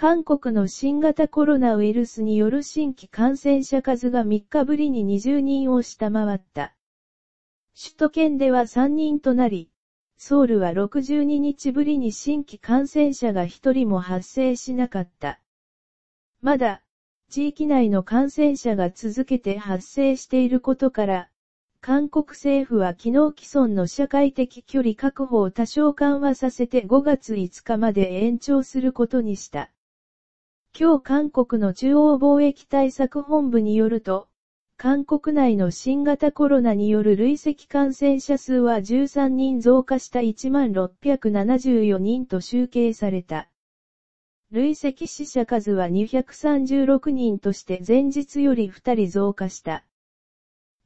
韓国の新型コロナウイルスによる新規感染者数が3日ぶりに20人を下回った。首都圏では3人となり、ソウルは62日ぶりに新規感染者が1人も発生しなかった。まだ、地域内の感染者が続けて発生していることから、韓国政府は昨日既存の社会的距離確保を多少緩和させて5月5日まで延長することにした。今日韓国の中央貿易対策本部によると、韓国内の新型コロナによる累積感染者数は13人増加した1674人と集計された。累積死者数は236人として前日より2人増加した。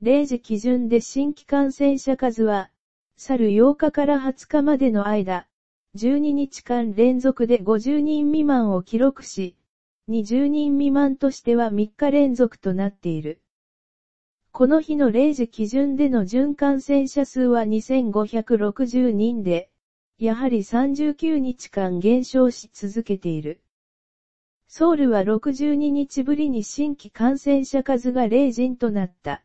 0時基準で新規感染者数は、去る8日から20日までの間、12日間連続で50人未満を記録し、20人未満としては3日連続となっている。この日の0時基準での準感染者数は2560人で、やはり39日間減少し続けている。ソウルは62日ぶりに新規感染者数が0人となった。